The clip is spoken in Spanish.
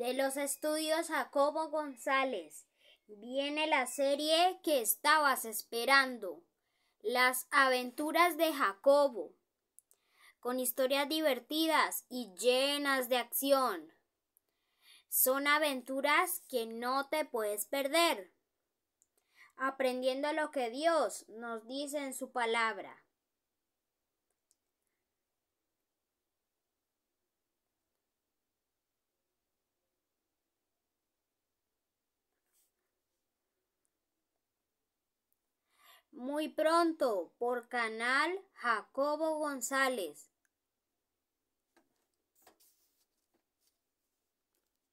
De los estudios Jacobo González viene la serie que estabas esperando, Las aventuras de Jacobo, con historias divertidas y llenas de acción. Son aventuras que no te puedes perder, aprendiendo lo que Dios nos dice en su palabra. muy pronto por Canal Jacobo González.